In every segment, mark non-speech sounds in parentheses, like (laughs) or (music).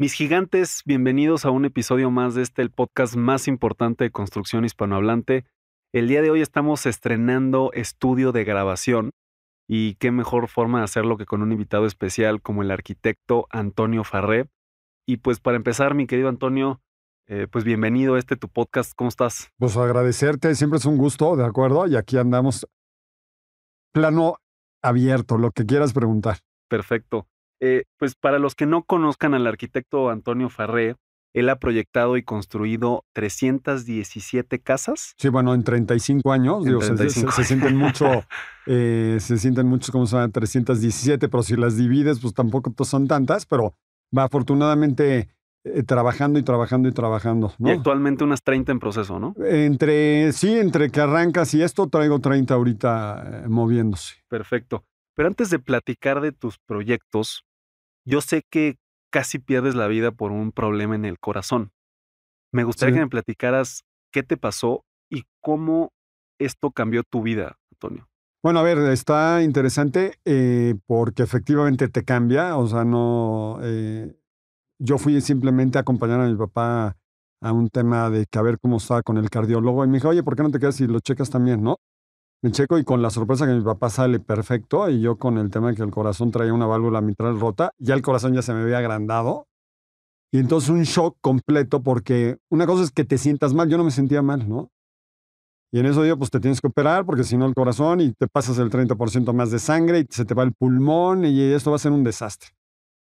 Mis gigantes, bienvenidos a un episodio más de este, el podcast más importante de construcción hispanohablante. El día de hoy estamos estrenando estudio de grabación y qué mejor forma de hacerlo que con un invitado especial como el arquitecto Antonio Farré. Y pues para empezar, mi querido Antonio, eh, pues bienvenido a este tu podcast, ¿cómo estás? Pues agradecerte, siempre es un gusto, ¿de acuerdo? Y aquí andamos plano abierto, lo que quieras preguntar. Perfecto. Eh, pues para los que no conozcan al arquitecto Antonio Farré, él ha proyectado y construido 317 casas. Sí, bueno, en 35 años, Se, sienten (laughs) mucho, eh, se sienten muchos, como se llama? 317, pero si las divides, pues tampoco son tantas, pero va afortunadamente eh, trabajando y trabajando y trabajando. Y actualmente unas 30 en proceso, ¿no? Entre, sí, entre que arrancas y esto, traigo 30 ahorita moviéndose. Perfecto. Pero antes de platicar de tus proyectos, yo sé que casi pierdes la vida por un problema en el corazón. Me gustaría que me platicaras qué te pasó y cómo esto cambió tu vida, Antonio. Bueno, a ver, está interesante eh, porque efectivamente te cambia, o sea, no... Eh, yo fui simplemente a acompañar a mi papá a un tema de que a ver cómo está con el cardiólogo y me dijo, oye, ¿por qué no te quedas y lo checas también, no? me checo y con la sorpresa que mi papá sale perfecto y yo con el tema de que el corazón traía una válvula mitral rota, ya el corazón ya se me había agrandado. Y entonces un shock completo porque una cosa es que te sientas mal, yo no me sentía mal, ¿no? Y en eso digo, pues te tienes que operar porque si no el corazón y te pasas el 30% más de sangre y se te va el pulmón y esto va a ser un desastre.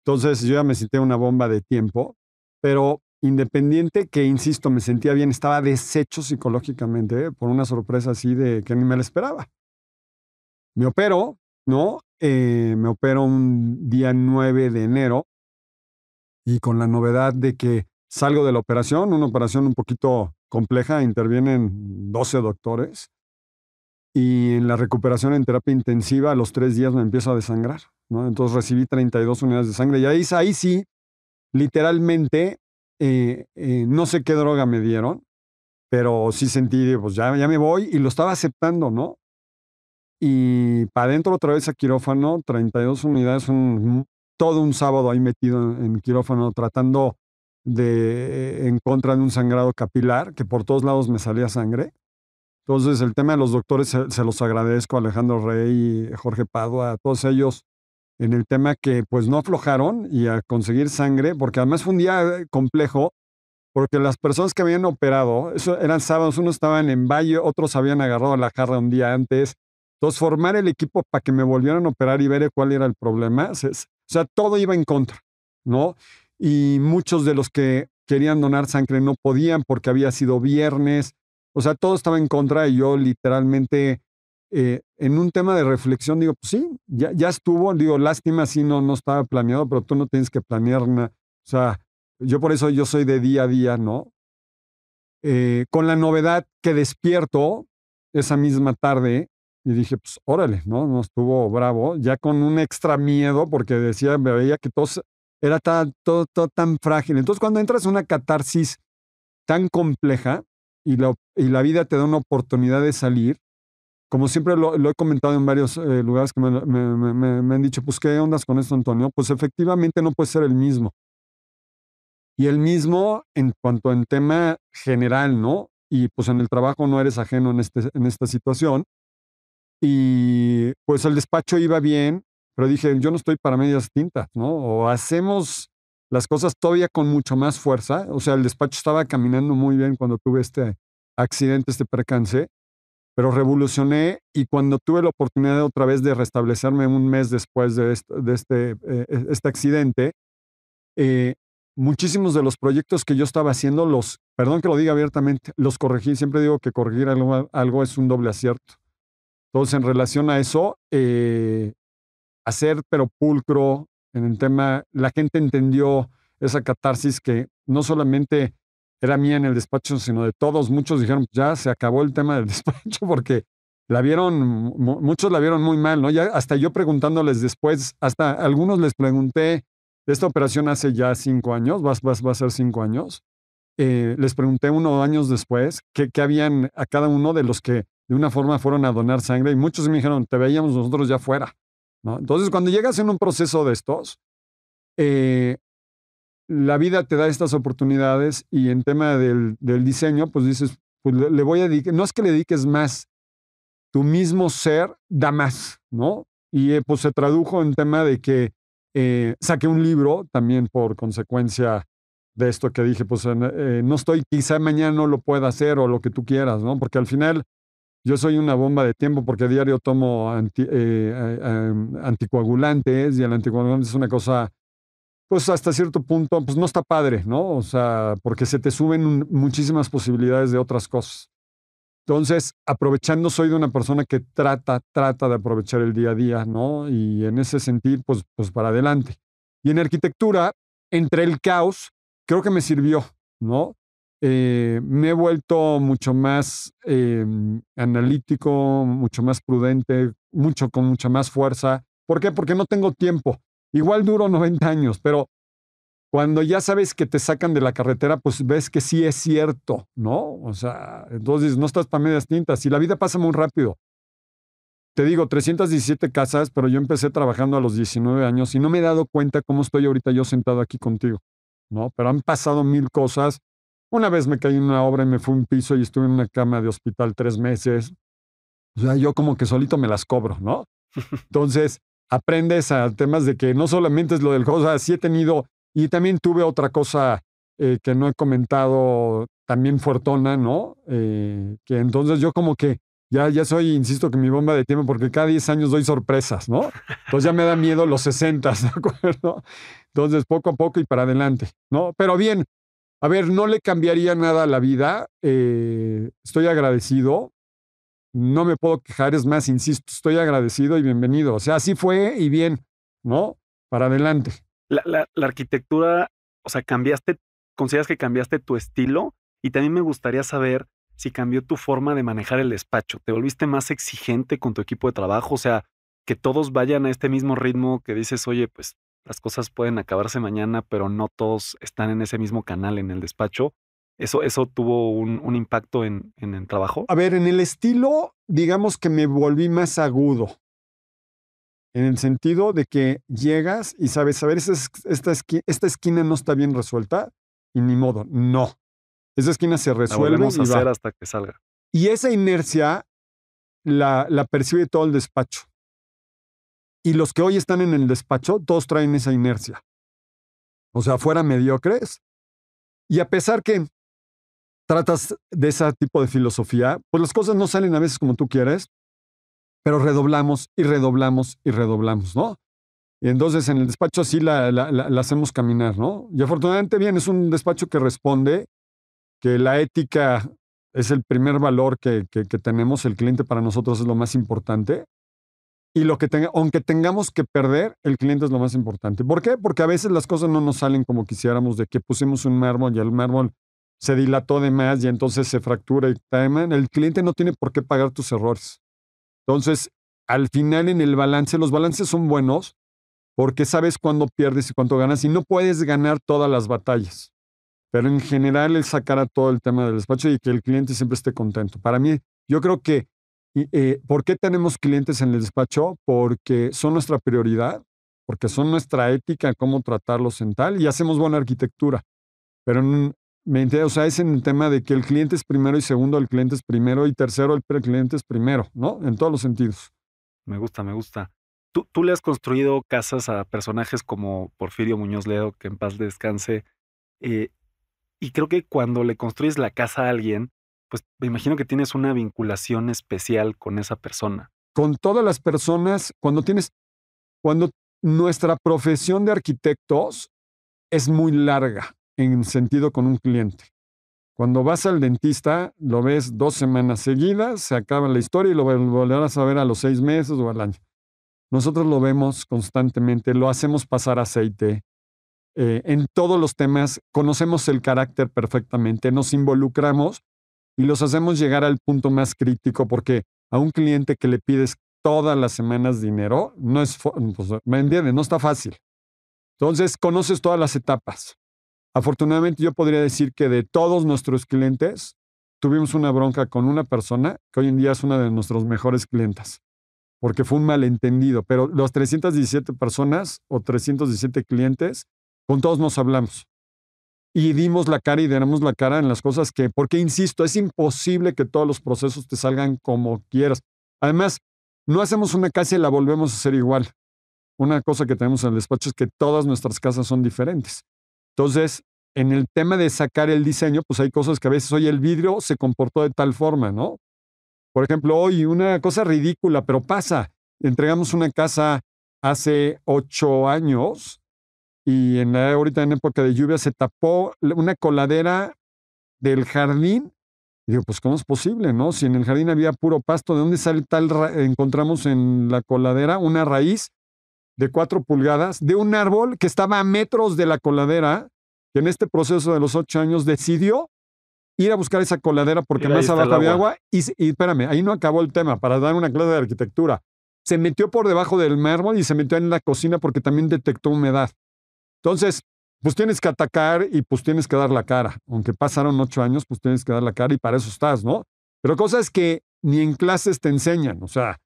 Entonces yo ya me senté una bomba de tiempo, pero Independiente que, insisto, me sentía bien, estaba deshecho psicológicamente ¿eh? por una sorpresa así de que ni me la esperaba. Me opero, ¿no? Eh, me opero un día 9 de enero y con la novedad de que salgo de la operación, una operación un poquito compleja, intervienen 12 doctores y en la recuperación en terapia intensiva a los tres días me empiezo a desangrar, ¿no? Entonces recibí 32 unidades de sangre y ahí sí, literalmente eh, eh, no sé qué droga me dieron, pero sí sentí, pues ya, ya me voy y lo estaba aceptando, ¿no? Y para adentro otra vez a quirófano, 32 unidades, todo un sábado ahí metido en, quirófano tratando de, en contra de un sangrado capilar, que por todos lados me salía sangre. Entonces, el tema de los doctores se, los agradezco, Alejandro Rey, Jorge Padua, a todos ellos en el tema que pues no aflojaron y a conseguir sangre, porque además fue un día eh, complejo, porque las personas que habían operado, eso eran sábados, unos estaban en Valle, otros habían agarrado la jarra un día antes. Entonces, formar el equipo para que me volvieran a operar y ver cuál era el problema, o sea, todo iba en contra, ¿no? Y muchos de los que querían donar sangre no podían porque había sido viernes, o sea, todo estaba en contra y yo literalmente eh, en un tema de reflexión, digo, pues sí, ya, ya estuvo, digo, lástima si no, no estaba planeado, pero tú no tienes que planear nada. O sea, yo por eso yo soy de día a día, ¿no? Eh, con la novedad que despierto esa misma tarde y dije, pues órale, ¿no? No estuvo bravo, ya con un extra miedo porque decía, me veía que todo era tan, todo, todo tan frágil. Entonces cuando entras en una catarsis tan compleja y y la vida te da una oportunidad de salir, como siempre lo, he comentado en varios eh, lugares que me, han dicho, pues, ¿qué ondas con esto, Antonio? Pues efectivamente no puede ser el mismo. Y el mismo en cuanto en tema general, ¿no? Y pues en el trabajo no eres ajeno en, este, en esta situación. Y pues el despacho iba bien, pero dije, yo no estoy para medias tintas, ¿no? O hacemos las cosas todavía con mucho más fuerza. O sea, el despacho estaba caminando muy bien cuando tuve este accidente, este percance pero revolucioné y cuando tuve la oportunidad otra vez de restablecerme un mes después de este, eh, e-, este, accidente, eh, muchísimos de los proyectos que yo estaba haciendo, los, perdón que lo diga abiertamente, los corregí. Siempre digo que corregir algo, es un doble acierto. Entonces, en relación a eso, eh, hacer pero pulcro en el tema, la gente entendió esa catarsis que no solamente era mía en el despacho, sino de todos. Muchos dijeron, ya se acabó el tema del (laughs) despacho porque la vieron, muchos la vieron muy mal, ¿no? Ya hasta yo preguntándoles después, hasta algunos les pregunté, esta operación hace ya cinco años, va, va, va a ser cinco años. Eh, les pregunté unos años después qué, qué habían a cada uno de los que de una forma fueron a donar sangre y muchos me dijeron, te veíamos nosotros ya fuera. ¿No? Entonces, cuando llegas en un proceso de estos, eh, la vida te da estas oportunidades y en tema del, diseño, pues dices, pues le, voy a no es que le dediques más, tu mismo ser da más, ¿no? Y eh, pues se tradujo en tema de que eh, saqué un libro también por consecuencia de esto que dije, pues eh, no estoy, quizá mañana no lo pueda hacer o lo que tú quieras, ¿no? Porque al final yo soy una bomba de tiempo porque a diario tomo anticoagulantes y el anticoagulante es una cosa pues hasta cierto punto, pues no está padre, ¿no? O sea, porque se te suben muchísimas posibilidades de otras cosas. Entonces, aprovechando, soy de una persona que trata, trata de aprovechar el día a día, ¿no? Y en ese sentido, pues, pues para adelante. Y en arquitectura, entre el caos, creo que me sirvió, ¿no? Eh, me he vuelto mucho más em, analítico, mucho más prudente, mucho con mucha más fuerza. ¿Por qué? Porque no tengo tiempo. Igual duro 90 años, pero cuando ya sabes que te sacan de la carretera, pues ves que sí es cierto, ¿no? O sea, entonces no estás para medias tintas y la vida pasa muy rápido. Te digo, 317 casas, pero yo empecé trabajando a los 19 años y no me he dado cuenta cómo estoy ahorita yo sentado aquí contigo, ¿no? Pero han pasado mil cosas. Una vez me caí en una obra y me fue un piso y estuve en una cama de hospital tres meses. O sea, yo como que solito me las cobro, ¿no? Entonces, (laughs) aprendes a temas de que no solamente es lo del o sea, sí he tenido, y también tuve otra cosa eh, que no he comentado, también fuertona, ¿no? Eh, que entonces yo como que ya, ya soy, insisto, que mi bomba de tiempo, porque cada 10 años doy sorpresas, ¿no? Entonces ya me da miedo los 60, (laughs) ¿de acuerdo? Entonces poco a poco y para adelante, ¿no? Pero bien, a ver, no le cambiaría nada a la vida, eh, estoy agradecido, no me puedo quejar, es más, insisto, estoy agradecido y bienvenido. O sea, así fue y bien, ¿no? Para adelante. La, arquitectura, o sea, cambiaste, consideras que cambiaste tu estilo y también me gustaría saber si cambió tu forma de manejar el despacho. ¿Te volviste más exigente con tu equipo de trabajo? O sea, que todos vayan a este mismo ritmo que dices, oye, pues las cosas pueden acabarse mañana, pero no todos están en ese mismo canal en el despacho. ¿Eso, tuvo un, impacto en, el trabajo? A ver, en el estilo, digamos que me volví más agudo. En el sentido de que llegas y sabes, a ver, esta, esquina, no está bien resuelta y ni modo, no. Esa esquina se resuelve. La a hacer hasta que salga. Y esa inercia la, la percibe todo el despacho. Y los que hoy están en el despacho, todos traen esa inercia. O sea, fuera mediocres. Y a pesar que tratas de ese tipo de filosofía, pues las cosas no salen a veces como tú quieres, pero redoblamos y redoblamos y redoblamos, ¿no? Y entonces en el despacho así la, la, hacemos caminar, ¿no? Y afortunadamente bien, es un despacho que responde que la ética es el primer valor que, tenemos, el cliente para nosotros es lo más importante. Y lo que tenga, aunque tengamos que perder, el cliente es lo más importante. ¿Por qué? Porque a veces las cosas no nos salen como quisiéramos, de que pusimos un mármol y el mármol se dilató de más y entonces se fractura el tema, el cliente no tiene por qué pagar tus errores. Entonces, al final en el balance, los balances son buenos porque sabes cuándo pierdes y cuánto ganas y no puedes ganar todas las batallas. Pero en general, el sacar a todo el tema del despacho y que el cliente siempre esté contento. Para mí, yo creo que, eh, ¿por qué tenemos clientes en el despacho? Porque son nuestra prioridad, porque son nuestra ética, cómo tratarlos en tal, y hacemos buena arquitectura. Pero en o sea, es en el tema de que el cliente es primero y segundo, el cliente es primero y tercero, el cliente es primero, ¿no? En todos los sentidos. Me gusta, me gusta. Tú, le has construido casas a personajes como Porfirio Muñoz Leo, que en paz descanse. Eh, y creo que cuando le construyes la casa a alguien, pues me imagino que tienes una vinculación especial con esa persona. Con todas las personas, cuando tienes, cuando nuestra profesión de arquitectos es muy larga, en sentido con un cliente. Cuando vas al dentista, lo ves dos semanas seguidas, se acaba la historia y lo volverás a ver a los seis meses o al año. Nosotros lo vemos constantemente, lo hacemos pasar aceite. Eh, en todos los temas conocemos el carácter perfectamente, nos involucramos y los hacemos llegar al punto más crítico porque a un cliente que le pides todas las semanas dinero, no es, pues, ¿me No está fácil. Entonces, conoces todas las etapas. Afortunadamente yo podría decir que de todos nuestros clientes, tuvimos una bronca con una persona que hoy en día es una de nuestros mejores clientes porque fue un malentendido, pero los 317 personas o 317 clientes, con todos nos hablamos. Y dimos la cara y damos la cara en las cosas que, porque insisto, es imposible que todos los procesos te salgan como quieras. Además, no hacemos una casa y la volvemos a hacer igual. Una cosa que tenemos en el despacho es que todas nuestras casas son diferentes. Entonces, en el tema de sacar el diseño, pues hay cosas que a veces, hoy el vidrio se comportó de tal forma, ¿no? Por ejemplo, hoy una cosa ridícula, pero pasa. Entregamos una casa hace ocho años y en la, ahorita en época de lluvia se tapó una coladera del jardín. Y digo, pues ¿cómo es posible, no? Si en el jardín había puro pasto, ¿de dónde sale tal? Encontramos en la coladera una raíz de cuatro pulgadas de un árbol que estaba a metros de la coladera, que en este proceso de los ocho años decidió ir a buscar esa coladera porque más abajo había agua. Y, espérame, ahí no acabó el tema para dar una clase de arquitectura. Se metió por debajo del mármol y se metió en la cocina porque también detectó humedad. Entonces, pues tienes que atacar y pues tienes que dar la cara. Aunque pasaron ocho años, pues tienes que dar la cara y para eso estás, ¿no? Pero cosa es que ni en clases te enseñan. O sea,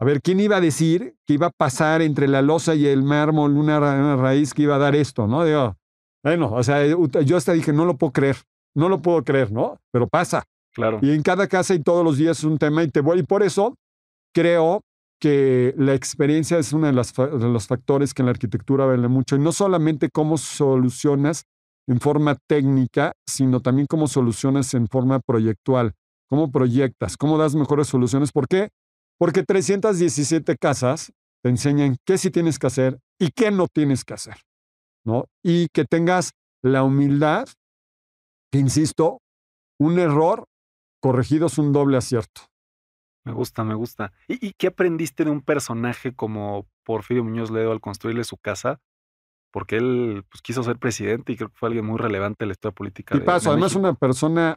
a ver, ¿quién iba a decir que iba a pasar entre la losa y el mármol una, raíz que iba a dar esto, no? Digo, bueno, o sea, eh, yo hasta dije, no lo puedo creer, no lo puedo creer, ¿no? Pero pasa. Claro. Y en cada casa y todos los días es un tema y te voy. Y por eso creo que la experiencia es uno de, de los factores que en la arquitectura vale mucho. Y no solamente cómo solucionas en forma técnica, sino también cómo solucionas en forma proyectual. Cómo proyectas, cómo das mejores soluciones. ¿Por qué? Porque 317 casas te enseñan qué sí tienes que hacer y qué no tienes que hacer, ¿no? Y que tengas la humildad, que insisto, un error corregido es un doble acierto. Me gusta, me gusta. ¿Y, qué aprendiste de un personaje como Porfirio Muñoz Ledo al construirle su casa? Porque él pues, quiso ser presidente y creo que fue alguien muy relevante en la historia política. Y paso, además una persona,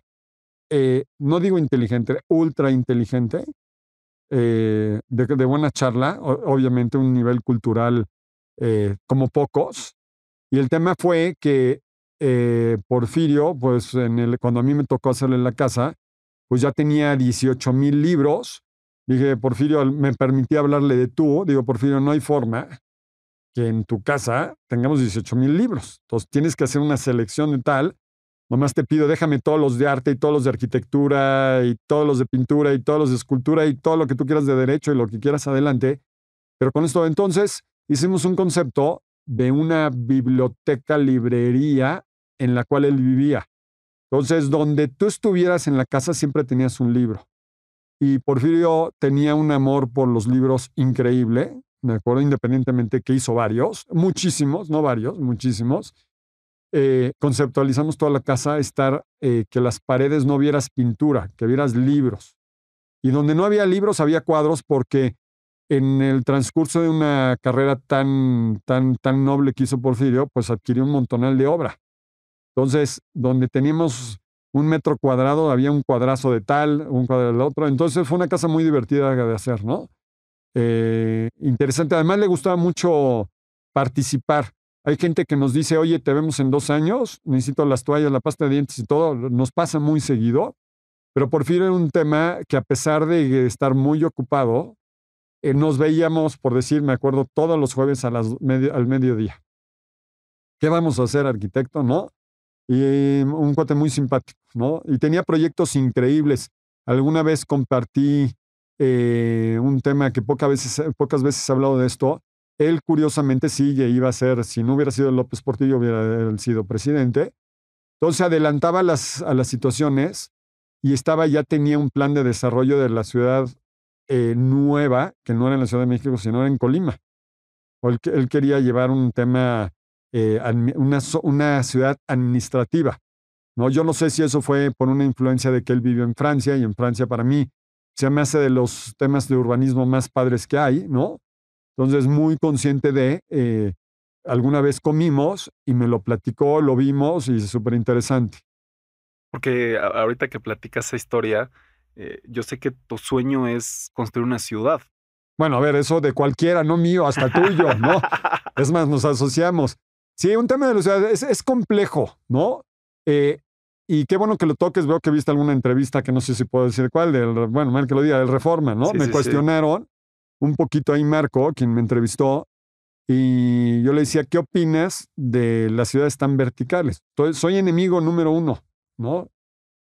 eh, no digo inteligente, ultra inteligente, eh, de, buena charla, obviamente un nivel cultural eh, como pocos. Y el tema fue que eh, Porfirio, pues cuando a mí me tocó hacerle la casa, pues ya tenía 18 mil libros. Dije, Porfirio, me permití hablarle de tú. Digo, Porfirio, no hay forma que en tu casa tengamos 18 mil libros. Entonces tienes que hacer una selección de tal Nomás te pido, déjame todos los de arte y todos los de arquitectura y todos los de pintura y todos los de escultura y todo lo que tú quieras de derecho y lo que quieras adelante. Pero con esto, entonces, hicimos un concepto de una biblioteca librería en la cual él vivía. Entonces, donde tú estuvieras en la casa siempre tenías un libro. Y Porfirio tenía un amor por los libros increíble, me acuerdo, independientemente que hizo varios, muchísimos, no varios, muchísimos. Eh, conceptualizamos toda la casa, estar eh, que las paredes no vieras pintura, que vieras libros. Y donde no había libros, había cuadros porque en el transcurso de una carrera tan, tan, tan noble que hizo Porfirio, pues adquirió un montonal de obra. Entonces, donde teníamos un metro cuadrado, había un cuadrazo de tal, un cuadrado del otro. Entonces fue una casa muy divertida de hacer, ¿no? Eh, interesante. Además le gustaba mucho participar. Hay gente que nos dice, oye, te vemos en dos años, necesito las toallas, la pasta de dientes y todo, nos pasa muy seguido, pero por fin era un tema que a pesar de estar muy ocupado, eh, nos veíamos, por decir, me acuerdo, todos los jueves a las al mediodía. ¿Qué vamos a hacer, arquitecto? ¿No? Y un cuate muy simpático, ¿no? Y tenía proyectos increíbles. Alguna vez compartí eh, un tema que veces, pocas veces he hablado de esto, él curiosamente sigue, iba a ser, si no hubiera sido López Portillo, hubiera sido presidente. Entonces adelantaba las, a las situaciones y estaba, ya tenía un plan de desarrollo de la ciudad eh, nueva, que no era en la Ciudad de México, sino en Colima. Él, él quería llevar un tema, eh, una, una ciudad administrativa. ¿no? Yo no sé si eso fue por una influencia de que él vivió en Francia y en Francia para mí se me hace de los temas de urbanismo más padres que hay, ¿no? Entonces, muy consciente de, eh, alguna vez comimos y me lo platicó, lo vimos y es súper interesante. Porque ahorita que platicas esa historia, eh, yo sé que tu sueño es construir una ciudad. Bueno, a ver, eso de cualquiera, no mío, hasta tuyo, ¿no? (laughs) es más, nos asociamos. Sí, un tema de la ciudad es, complejo, ¿no? Eh, y qué bueno que lo toques. Veo que viste alguna entrevista que no sé si puedo decir cuál, del, bueno, mal que lo diga, del Reforma, ¿no? Me cuestionaron un poquito ahí Marco, quien me entrevistó, y yo le decía, ¿qué opinas de las ciudades tan verticales? soy enemigo número uno, ¿no?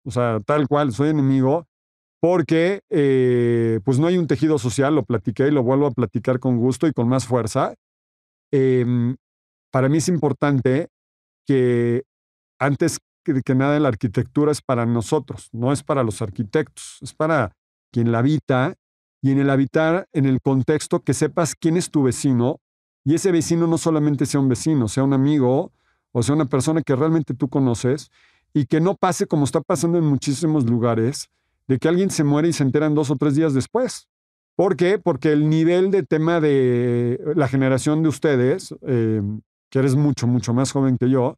O sea, tal cual, soy enemigo porque eh, pues no hay un tejido social, lo platiqué y lo vuelvo a platicar con gusto y con más fuerza. Em, para mí es importante que antes que nada la arquitectura es para nosotros, no es para los arquitectos, es para quien la habita y en el habitar en el contexto que sepas quién es tu vecino y ese vecino no solamente sea un vecino, sea un amigo o sea una persona que realmente tú conoces y que no pase como está pasando en muchísimos lugares, de que alguien se muere y se enteran dos o tres días después. ¿Por qué? Porque el nivel de tema de la generación de ustedes, eh, que eres mucho, mucho más joven que yo,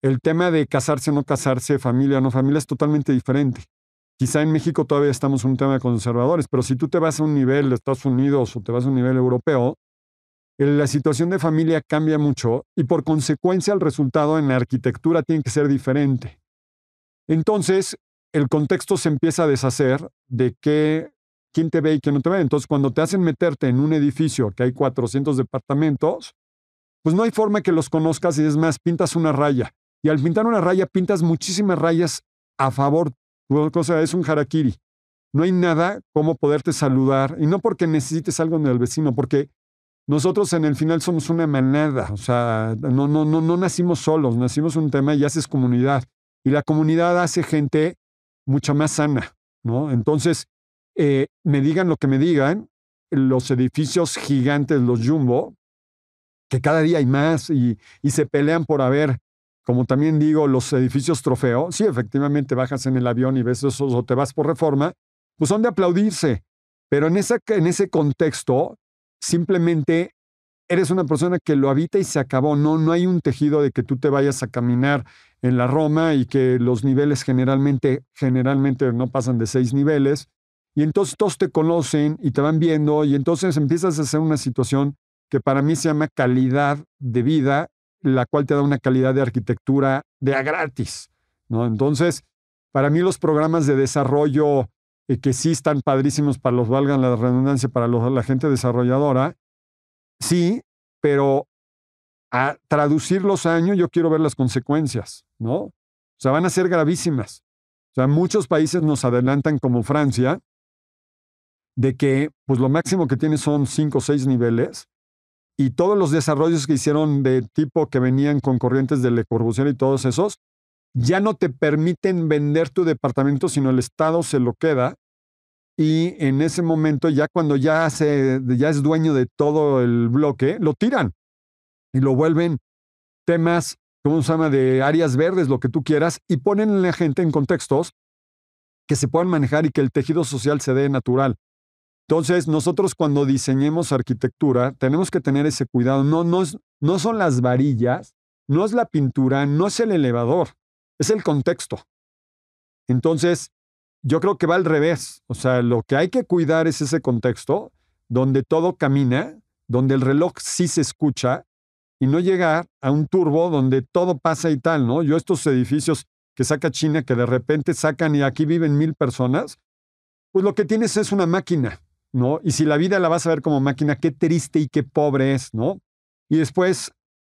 el tema de casarse o no casarse, familia o no familia, es totalmente diferente. Quizá en México todavía estamos en un tema de conservadores, pero si tú te vas a un nivel de Estados Unidos o te vas a un nivel europeo, la situación de familia cambia mucho y por consecuencia el resultado en la arquitectura tiene que ser diferente. Entonces, el contexto se empieza a deshacer de qué, quién te ve y quién no te ve. Entonces, cuando te hacen meterte en un edificio que hay 400 departamentos, pues no hay forma que los conozcas y es más, pintas una raya. Y al pintar una raya, pintas muchísimas rayas a favor cosa es un harakiri. No hay nada como poderte saludar, y no porque necesites algo del vecino, porque nosotros en el final somos una manada, o sea, no, no, no, no nacimos solos, nacimos un tema y haces comunidad. Y la comunidad hace gente mucho más sana, ¿no? Entonces, eh, me digan lo que me digan, los edificios gigantes, los jumbo, que cada día hay más y, y se pelean por haber como también digo, los edificios trofeo, sí, efectivamente bajas en el avión y ves eso, o te vas por reforma, pues son de aplaudirse. Pero en, esa, en ese contexto, simplemente eres una persona que lo habita y se acabó. No, no hay un tejido de que tú te vayas a caminar en la Roma y que los niveles generalmente, generalmente no pasan de seis niveles. Y entonces todos te conocen y te van viendo y entonces empiezas a hacer una situación que para mí se llama calidad de vida la cual te da una calidad de arquitectura de a gratis. ¿no? Entonces, para mí los programas de desarrollo eh, que sí están padrísimos para los, valgan la redundancia, para la gente desarrolladora, sí, pero a traducir los años yo quiero ver las consecuencias, ¿no? O sea, van a ser gravísimas. O sea, muchos países nos adelantan como Francia de que pues lo máximo que tiene son cinco o seis niveles y todos los desarrollos que hicieron de tipo que venían con corrientes de la Corbusier y todos esos, ya no te permiten vender tu departamento, sino el Estado se lo queda. Y en ese momento, ya cuando ya, se, ya es dueño de todo el bloque, lo tiran y lo vuelven temas, como se llama?, de áreas verdes, lo que tú quieras, y ponen a la gente en contextos que se puedan manejar y que el tejido social se dé natural. Entonces, nosotros cuando diseñemos arquitectura, tenemos que tener ese cuidado. No, no, son las varillas, no es la pintura, no es el elevador, es el contexto. Entonces, yo creo que va al revés. O sea, lo que hay que cuidar es ese contexto donde todo camina, donde el reloj sí se escucha y no llegar a un turbo donde todo pasa y tal, ¿no? Yo estos edificios que saca China, que de repente sacan y aquí viven mil personas, pues lo que tienes es una máquina, y si la vida la vas a ver como máquina, qué triste y qué pobre es, ¿no? Y después,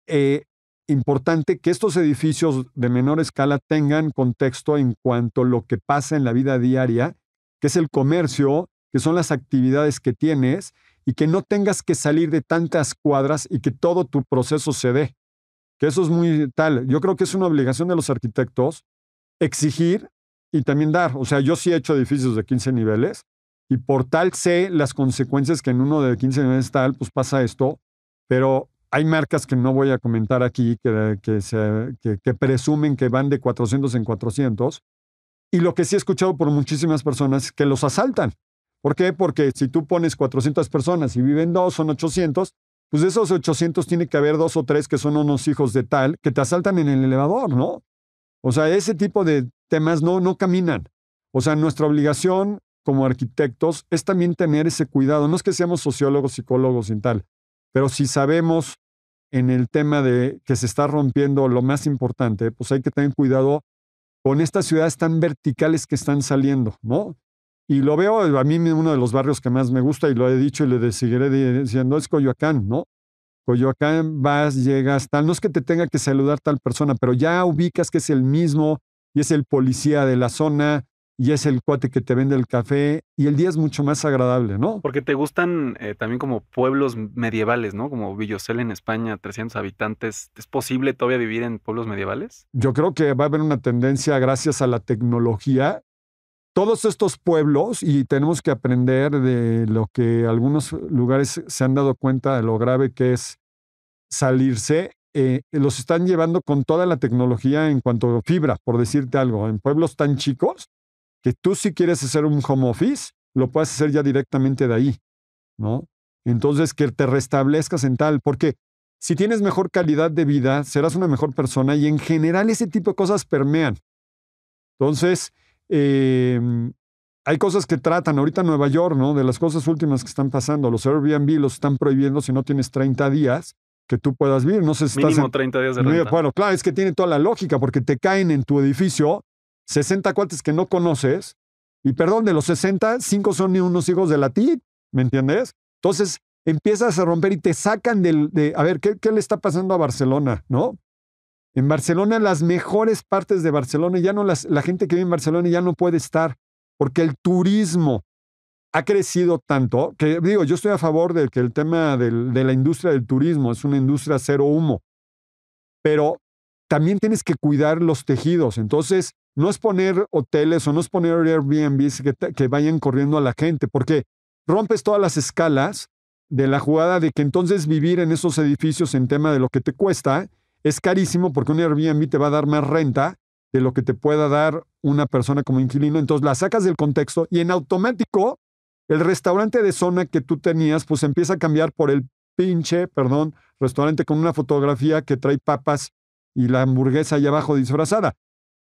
eh, importante que estos edificios de menor escala tengan contexto en cuanto a lo que pasa en la vida diaria, que es el comercio, que son las actividades que tienes, y que no tengas que salir de tantas cuadras y que todo tu proceso se dé. Que eso es muy tal. Yo creo que es una obligación de los arquitectos exigir y también dar. O sea, yo sí he hecho edificios de 15 niveles y por tal sé las consecuencias que en uno de 15 meses tal, pues pasa esto, pero hay marcas que no voy a comentar aquí que, que, presumen que van de 400 en 400. Y lo que sí he escuchado por muchísimas personas es que los asaltan. ¿Por qué? Porque si tú pones 400 personas y viven dos, son 800, pues de esos 800 tiene que haber dos o tres que son unos hijos de tal que te asaltan en el elevador, ¿no? O sea, ese tipo de temas no, no caminan. O sea, nuestra obligación como arquitectos es también tener ese cuidado. No es que seamos sociólogos, psicólogos y tal, pero si sabemos en el tema de que se está rompiendo lo más importante, pues hay que tener cuidado con estas ciudades tan verticales que están saliendo, ¿no? Y lo veo, a mí uno de los barrios que más me gusta, y lo he dicho y le seguiré diciendo, es Coyoacán, ¿no? Coyoacán vas, llegas, tal, no es que te tenga que saludar tal persona, pero ya ubicas que es el mismo y es el policía de la zona y es el cuate que te vende el café y el día es mucho más agradable, ¿no? Porque te gustan eh, también como pueblos medievales, ¿no? Como Villosel en España, 300 habitantes. ¿Es posible todavía vivir en pueblos medievales? Yo creo que va a haber una tendencia gracias a la tecnología. Todos estos pueblos, y tenemos que aprender de lo que algunos lugares se han dado cuenta de lo grave que es salirse, eh, los están llevando con toda la tecnología en cuanto a fibra, por decirte algo, en pueblos tan chicos que tú si quieres hacer un home office, lo puedes hacer ya directamente de ahí, ¿no? Entonces, que te restablezcas en tal, porque si tienes mejor calidad de vida, serás una mejor persona y en general ese tipo de cosas permean. Entonces, em, hay cosas que tratan, ahorita Nueva York, ¿no? De las cosas últimas que están pasando, los Airbnb los están prohibiendo si no tienes 30 días que tú puedas vivir. No sé si Mínimo 30 días de renta. Bueno, claro, es que tiene toda la lógica porque te caen en tu edificio 60 cuates que no conoces, y perdón, de los 60, 5 son ni unos hijos de la TIT, ¿me entiendes? Entonces empiezas a romper y te sacan del, de, a ver, ¿qué, le está pasando a Barcelona? ¿No? En Barcelona, las mejores partes de Barcelona, ya no las, la gente que vive en Barcelona ya no puede estar, porque el turismo ha crecido tanto que, digo, yo estoy a favor de que el tema de la industria del turismo es una industria cero humo, pero también tienes que cuidar los tejidos. Entonces, no es poner hoteles o no es poner Airbnbs que, vayan corriendo a la gente, porque rompes todas las escalas de la jugada de que entonces vivir en esos edificios en tema de lo que te cuesta es carísimo porque un Airbnb te va a dar más renta de lo que te pueda dar una persona como inquilino. Entonces la sacas del contexto y en automático el restaurante de zona que tú tenías pues empieza a cambiar por el pinche, perdón, restaurante con una fotografía que trae papas y la hamburguesa allá abajo disfrazada.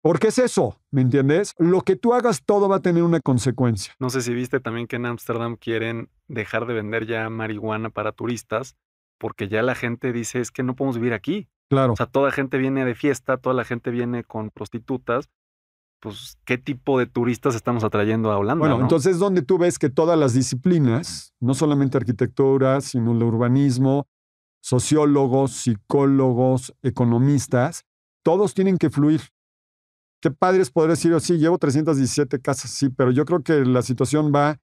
Porque es eso, ¿me entiendes? Lo que tú hagas, todo va a tener una consecuencia. No sé si viste también que en Ámsterdam quieren dejar de vender ya marihuana para turistas, porque ya la gente dice es que no podemos vivir aquí. Claro. O sea, toda la gente viene de fiesta, toda la gente viene con prostitutas. Pues, ¿qué tipo de turistas estamos atrayendo a Holanda? Bueno, entonces entonces donde tú ves que todas las disciplinas, no solamente arquitectura, sino el urbanismo, sociólogos, psicólogos, economistas, todos tienen que fluir. Qué padres es poder decir, sí, llevo 317 casas, sí, pero yo creo que la situación va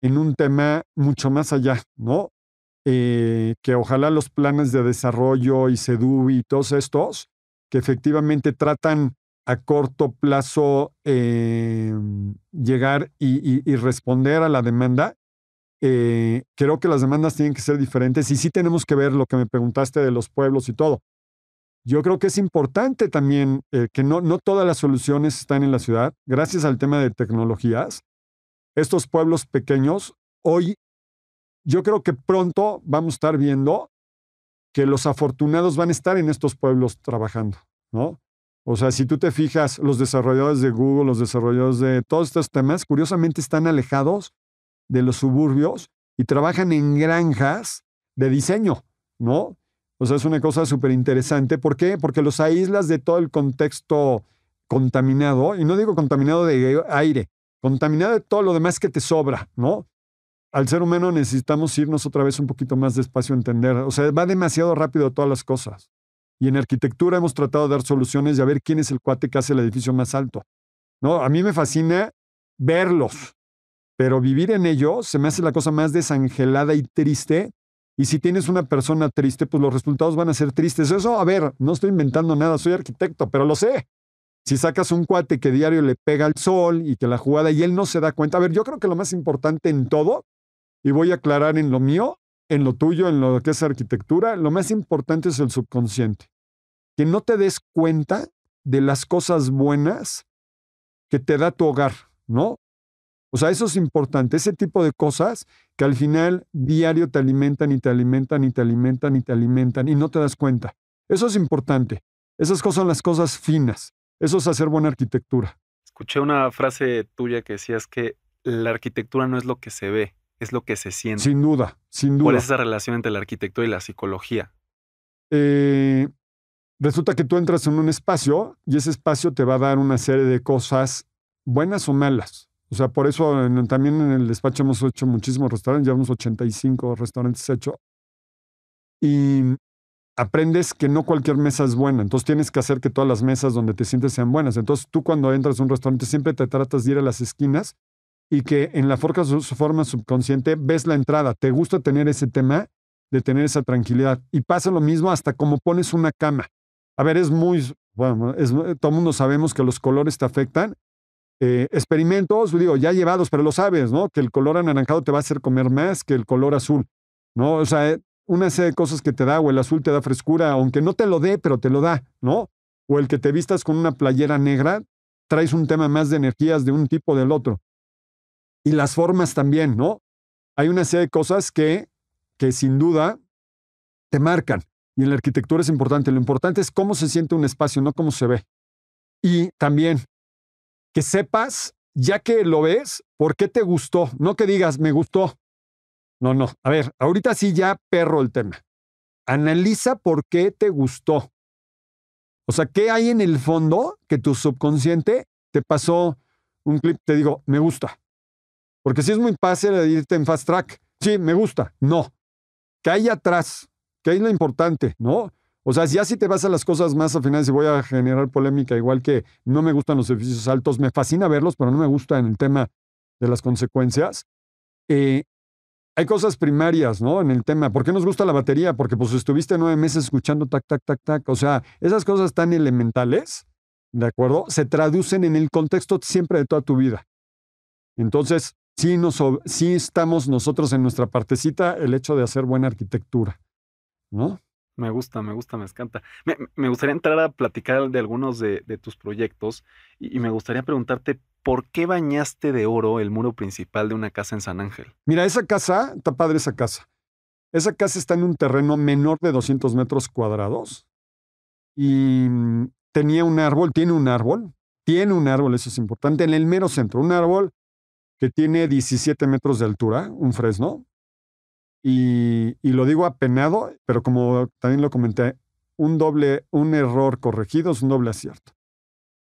en un tema mucho más allá, ¿no? Eh, que ojalá los planes de desarrollo y SEDU y todos estos, que efectivamente tratan a corto plazo eh, llegar y responder a la demanda, eh, creo que las demandas tienen que ser diferentes y sí tenemos que ver lo que me preguntaste de los pueblos y todo. Yo creo que es importante también eh, que no, no todas las soluciones están en la ciudad. Gracias al tema de tecnologías, estos pueblos pequeños, hoy yo creo que pronto vamos a estar viendo que los afortunados van a estar en estos pueblos trabajando, ¿no? O sea, si tú te fijas, los desarrolladores de Google, los desarrolladores de todos estos temas, curiosamente están alejados de los suburbios y trabajan en granjas de diseño, ¿no? O sea, es una cosa súper interesante. ¿Por qué? Porque los aíslas de todo el contexto contaminado, y no digo contaminado de aire, contaminado de todo lo demás que te sobra, ¿no? Al ser humano necesitamos irnos otra vez un poquito más despacio a entender. O sea, va demasiado rápido todas las cosas. Y en arquitectura hemos tratado de dar soluciones y a ver quién es el cuate que hace el edificio más alto. ¿No? A mí me fascina verlos, pero vivir en ello se me hace la cosa más desangelada y triste. Y si tienes una persona triste, pues los resultados van a ser tristes. Eso, a ver, no estoy inventando nada, soy arquitecto, pero lo sé. Si sacas un cuate que diario le pega al sol y que la jugada y él no se da cuenta. A ver, yo creo que lo más importante en todo, y voy a aclarar en lo mío, en lo tuyo, en lo que es arquitectura, lo más importante es el subconsciente. Que no te des cuenta de las cosas buenas que te da tu hogar, ¿no? O sea, eso es importante, ese tipo de cosas que al final diario te alimentan y te alimentan y te alimentan y te alimentan y no te das cuenta. Eso es importante. Esas cosas son las cosas finas. Eso es hacer buena arquitectura. Escuché una frase tuya que decías que la arquitectura no es lo que se ve, es lo que se siente. Sin duda, sin duda. ¿Cuál es esa relación entre la arquitectura y la psicología? Eh, resulta que tú entras en un espacio y ese espacio te va a dar una serie de cosas buenas o malas. O sea, por eso también en el despacho hemos hecho muchísimos restaurantes, llevamos 85 restaurantes hecho. Y aprendes que no cualquier mesa es buena, entonces tienes que hacer que todas las mesas donde te sientes sean buenas. Entonces tú cuando entras a un restaurante siempre te tratas de ir a las esquinas y que en la forma subconsciente ves la entrada, te gusta tener ese tema, de tener esa tranquilidad. Y pasa lo mismo hasta como pones una cama. A ver, es muy, bueno, todo el mundo sabemos que los colores te afectan eh, experimentos, digo, ya llevados, pero lo sabes, ¿no? Que el color anaranjado te va a hacer comer más que el color azul, ¿no? O sea, eh, una serie de cosas que te da, o el azul te da frescura, aunque no te lo dé, pero te lo da, ¿no? O el que te vistas con una playera negra, traes un tema más de energías de un tipo o del otro. Y las formas también, ¿no? Hay una serie de cosas que, que sin duda te marcan. Y en la arquitectura es importante. Lo importante es cómo se siente un espacio, no cómo se ve. Y también que sepas, ya que lo ves, por qué te gustó. No que digas, me gustó. No, no. A ver, ahorita sí ya perro el tema. Analiza por qué te gustó. O sea, ¿qué hay en el fondo que tu subconsciente te pasó un clip? Te digo, me gusta. Porque si es muy fácil irte en fast track. Sí, me gusta. No. ¿Qué hay atrás? ¿Qué es lo importante? ¿No? O sea, ya si te vas a las cosas más final, y voy a generar polémica, igual que no me gustan los edificios altos, me fascina verlos, pero no me gusta en el tema de las consecuencias. Eh, hay cosas primarias, ¿no? En el tema. ¿Por qué nos gusta la batería? Porque pues estuviste nueve meses escuchando tac, tac, tac, tac. O sea, esas cosas tan elementales, ¿de acuerdo? Se traducen en el contexto siempre de toda tu vida. Entonces, sí, sí estamos nosotros en nuestra partecita el hecho de hacer buena arquitectura, ¿no? Me gusta, me gusta, me encanta. Me, gustaría entrar a platicar de algunos de, tus proyectos y, y, me gustaría preguntarte por qué bañaste de oro el muro principal de una casa en San Ángel. Mira, esa casa, está padre esa casa. Esa casa está en un terreno menor de 200 metros cuadrados y mm, tenía un árbol, tiene un árbol, tiene un árbol, eso es importante, en el mero centro, un árbol que tiene 17 metros de altura, un fresno, y, lo digo apenado, pero como también lo comenté, un doble, un error corregido es un doble acierto.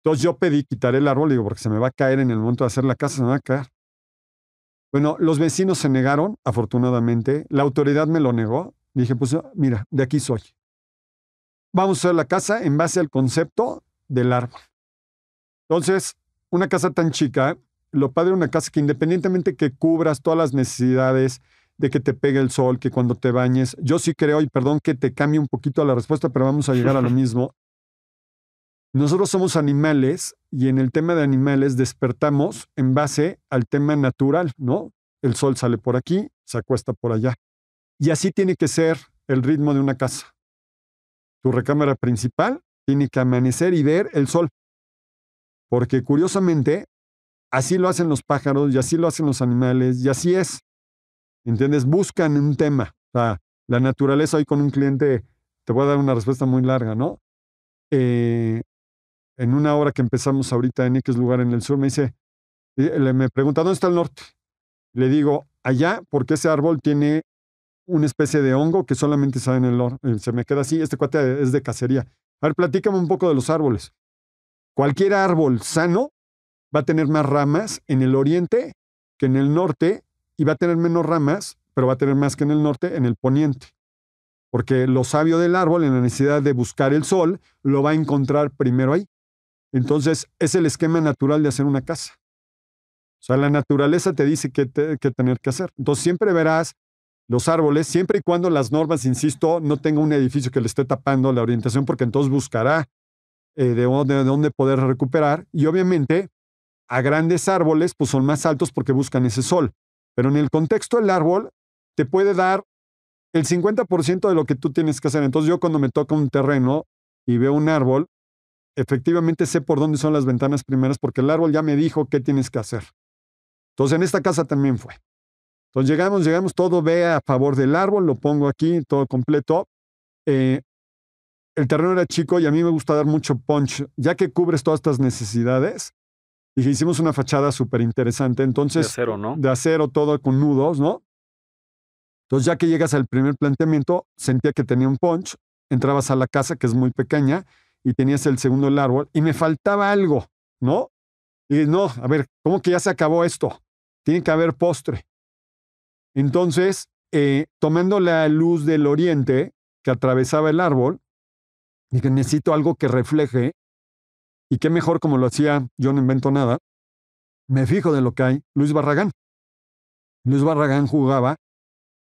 Entonces yo pedí quitar el árbol, digo, porque se me va a caer en el momento de hacer la casa, se me va a caer. Bueno, los vecinos se negaron, afortunadamente. La autoridad me lo negó. Dije, pues mira, de aquí soy. Vamos a hacer la casa en base al concepto del árbol. Entonces, una casa tan chica, lo padre de una casa que independientemente que cubras todas las necesidades, de que te pegue el sol, que cuando te bañes. Yo sí creo, y perdón que te cambie un poquito la respuesta, pero vamos a llegar a lo (laughs) mismo. Nosotros somos animales y en el tema de animales despertamos en base al tema natural, ¿no? El sol sale por aquí, se acuesta por allá. Y así tiene que ser el ritmo de una casa. Tu recámara principal tiene que amanecer y ver el sol. Porque curiosamente, así lo hacen los pájaros y así lo hacen los animales y así es. ¿Entiendes? Buscan un tema. O sea, la naturaleza hoy con un cliente, te voy a dar una respuesta muy larga, ¿no? Eh, en una hora que empezamos ahorita en X lugar en el sur, me dice, eh, me pregunta, ¿dónde está el norte? Le digo, allá, porque ese árbol tiene una especie de hongo que solamente sale en el norte. Eh, se me queda así, este cuate es de cacería. A ver, platícame un poco de los árboles. Cualquier árbol sano va a tener más ramas en el oriente que en el norte y va a tener menos ramas, pero va a tener más que en el norte, en el poniente. Porque lo sabio del árbol, en la necesidad de buscar el sol, lo va a encontrar primero ahí. Entonces, es el esquema natural de hacer una casa. O sea, la naturaleza te dice qué, tener que hacer. Entonces, siempre verás los árboles, siempre y cuando las normas, insisto, no tenga un edificio que le esté tapando la orientación, porque entonces buscará eh, de, dónde, de dónde poder recuperar. Y obviamente, a grandes árboles, pues son más altos porque buscan ese sol. Pero en el contexto del árbol te puede dar el 50% de lo que tú tienes que hacer. Entonces yo cuando me toca un terreno y veo un árbol, efectivamente sé por dónde son las ventanas primeras porque el árbol ya me dijo qué tienes que hacer. Entonces en esta casa también fue. Entonces llegamos, llegamos, todo ve a favor del árbol, lo pongo aquí, todo completo. Eh, el terreno era chico y a mí me gusta dar mucho punch. Ya que cubres todas estas necesidades, y hicimos una fachada súper interesante. Entonces, de acero, ¿no? De acero, todo con nudos, ¿no? Entonces, ya que llegas al primer planteamiento, sentía que tenía un punch, entrabas a la casa, que es muy pequeña, y tenías el segundo el árbol, y me faltaba algo, ¿no? Y no, a ver, ¿cómo que ya se acabó esto? Tiene que haber postre. Entonces, eh, tomando la luz del oriente que atravesaba el árbol, dije, necesito algo que refleje y qué mejor como lo hacía Yo no invento nada. Me fijo de lo que hay, Luis Barragán. Luis Barragán jugaba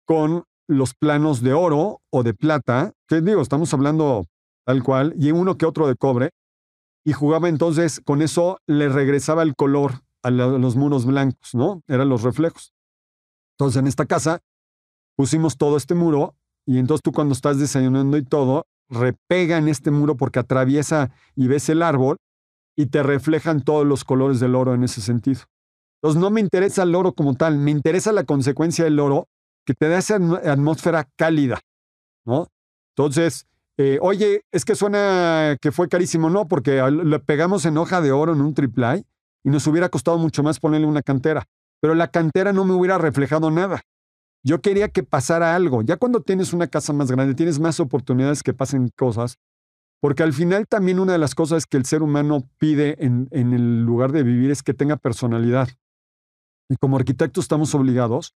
con los planos de oro o de plata, que digo, estamos hablando tal cual, y uno que otro de cobre, y jugaba entonces, con eso le regresaba el color a los muros blancos, ¿no? Eran los reflejos. Entonces en esta casa pusimos todo este muro y entonces tú cuando estás desayunando y todo, repega en este muro porque atraviesa y ves el árbol y te reflejan todos los colores del oro en ese sentido. Entonces no me interesa el oro como tal, me interesa la consecuencia del oro que te da esa atmósfera cálida, ¿no? Entonces, eh, oye, es que suena que fue carísimo, no, porque le pegamos en hoja de oro en un triple y nos hubiera costado mucho más ponerle una cantera, pero la cantera no me hubiera reflejado nada. Yo quería que pasara algo. Ya cuando tienes una casa más grande, tienes más oportunidades que pasen cosas porque al final también una de las cosas que el ser humano pide en, el lugar de vivir es que tenga personalidad. Y como arquitectos estamos obligados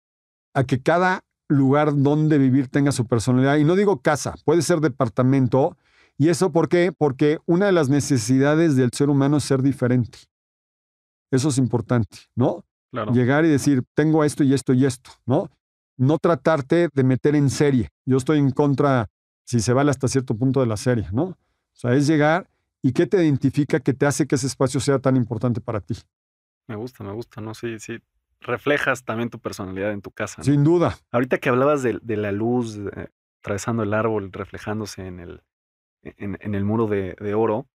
a que cada lugar donde vivir tenga su personalidad. Y no digo casa, puede ser departamento. ¿Y eso por qué? Porque una de las necesidades del ser humano es ser diferente. Eso es importante, ¿no? Claro. Llegar y decir, tengo esto y esto y esto, ¿no? No tratarte de meter en serie. Yo estoy en contra, si se vale hasta cierto punto de la serie, ¿no? sea, es llegar y qué te identifica que te hace que ese espacio sea tan importante para ti. Me gusta, me gusta, ¿no? Sí, sí. Reflejas también tu personalidad en tu casa. Sin duda. Ahorita que hablabas de, la luz eh, atravesando el árbol, reflejándose en el, en, el muro de, oro,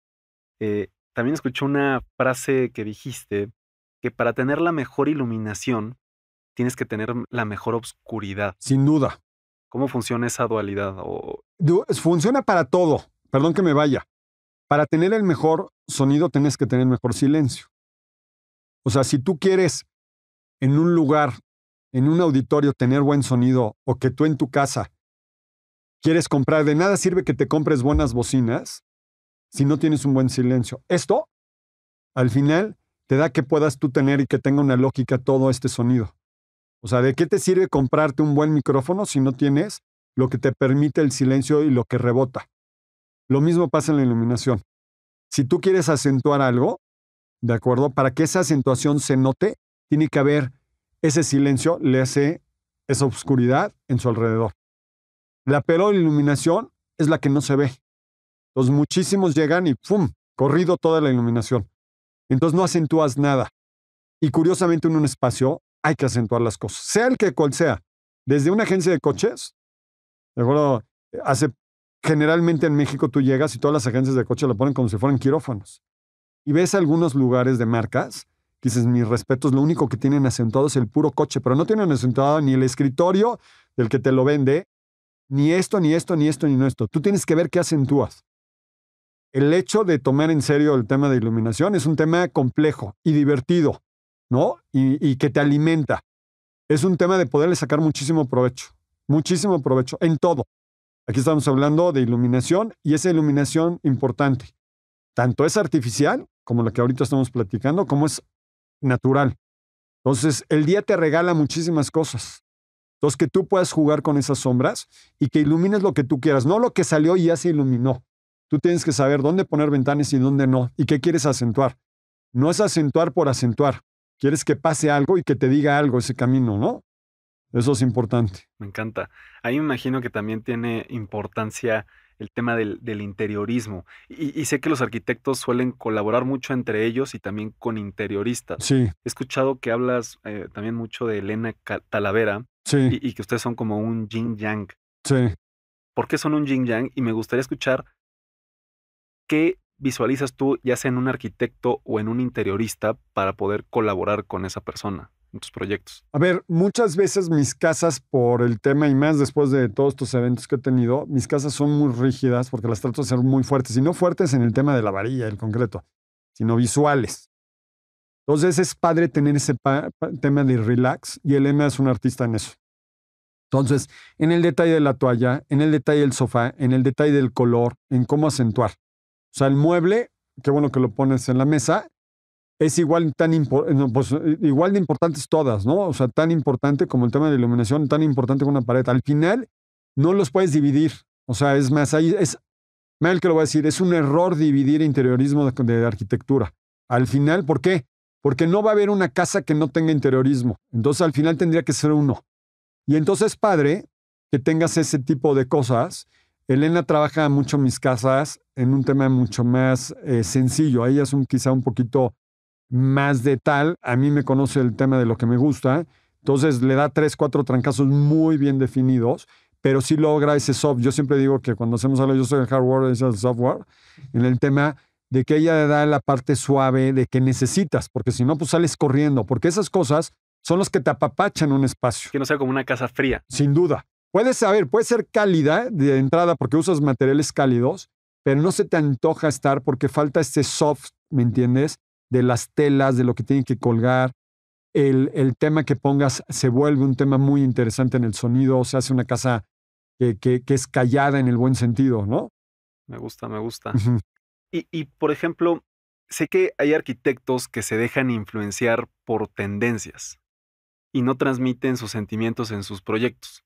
eh, también escuché una frase que dijiste, que para tener la mejor iluminación tienes que tener la mejor obscuridad. Sin duda. ¿Cómo funciona esa dualidad? O... Funciona para todo. Perdón que me vaya. Para tener el mejor sonido tenés que tener mejor silencio. O sea, si tú quieres en un lugar, en un auditorio, tener buen sonido o que tú en tu casa quieres comprar, de nada sirve que te compres buenas bocinas si no tienes un buen silencio. Esto, al final, te da que puedas tú tener y que tenga una lógica todo este sonido. O sea, ¿de qué te sirve comprarte un buen micrófono si no tienes lo que te permite el silencio y lo que rebota? Lo mismo pasa en la iluminación. Si tú quieres acentuar algo, ¿de acuerdo? Para que esa acentuación se note, tiene que haber ese silencio, le hace esa oscuridad en su alrededor. La peor iluminación es la que no se ve. Los muchísimos llegan y ¡pum! Corrido toda la iluminación. Entonces no acentúas nada. Y curiosamente en un espacio hay que acentuar las cosas, sea el que cual sea. Desde una agencia de coches, de acuerdo, hace generalmente en México tú llegas y todas las agencias de coche la ponen como si fueran quirófanos. Y ves algunos lugares de marcas, dices, mis respetos, lo único que tienen acentuado es el puro coche, pero no tienen acentuado ni el escritorio del que te lo vende, ni esto, ni esto, ni esto, ni no esto. Tú tienes que ver qué acentúas. El hecho de tomar en serio el tema de iluminación es un tema complejo y divertido, ¿no? y que te alimenta. Es un tema de poderle sacar muchísimo provecho, muchísimo provecho en todo. Aquí estamos hablando de iluminación y esa iluminación importante, tanto es artificial, como la que ahorita estamos platicando, como es natural. Entonces, el día te regala muchísimas cosas. Entonces, que tú puedas jugar con esas sombras y que ilumines lo que tú quieras, no lo que salió y ya se iluminó. Tú tienes que saber dónde poner ventanas y dónde no, y qué quieres acentuar. No es acentuar por acentuar. Quieres que pase algo y que te diga algo ese camino, ¿no? Eso es importante. Me encanta. Ahí me imagino que también tiene importancia el tema del, interiorismo. Y, sé que los arquitectos suelen colaborar mucho entre ellos y también con interioristas. Sí. He escuchado que hablas eh, también mucho de Elena Talavera y, que ustedes son como un yin yang. Sí. ¿Por qué son un yin yang? Y me gustaría escuchar qué visualizas tú, ya sea en un arquitecto o en un interiorista, para poder colaborar con esa persona tus proyectos? A ver, muchas veces mis casas, por el tema y más después de todos estos eventos que he tenido, mis casas son muy rígidas porque las trato de ser muy fuertes, y no fuertes en el tema de la varilla, el concreto, sino visuales. Entonces es padre tener ese tema de relax y el es un artista en eso. Entonces, en el detalle de la toalla, en el detalle del sofá, en el detalle del color, en cómo acentuar. O sea, el mueble, qué bueno que lo pones en la mesa, es igual, tan eh, pues, eh, igual de importantes todas, ¿no? O sea, tan importante como el tema de iluminación, tan importante como una pared. Al final, no los puedes dividir. O sea, es más, ahí es, mal que lo voy a decir, es un error dividir interiorismo de, arquitectura. Al final, ¿por qué? Porque no va a haber una casa que no tenga interiorismo. Entonces, al final tendría que ser uno. Y entonces, padre, que tengas ese tipo de cosas. Elena trabaja mucho mis casas en un tema mucho más eh, sencillo. Ahí es un, quizá un poquito más de tal, a mí me conoce el tema de lo que me gusta, entonces le da tres, cuatro trancazos muy bien definidos, pero sí logra ese soft. Yo siempre digo que cuando hacemos algo, yo soy el hardware, es el software, en el tema de que ella le da la parte suave de que necesitas, porque si no, pues sales corriendo, porque esas cosas son las que te apapachan un espacio. Que no sea como una casa fría. Sin duda. Puedes saber, puede ser cálida de entrada porque usas materiales cálidos, pero no se te antoja estar porque falta ese soft, ¿me entiendes? de las telas, de lo que tienen que colgar. El, tema que pongas se vuelve un tema muy interesante en el sonido, se hace una casa que, es callada en el buen sentido, ¿no? Me gusta, me gusta. y, por ejemplo, sé que hay arquitectos que se dejan influenciar por tendencias y no transmiten sus sentimientos en sus proyectos.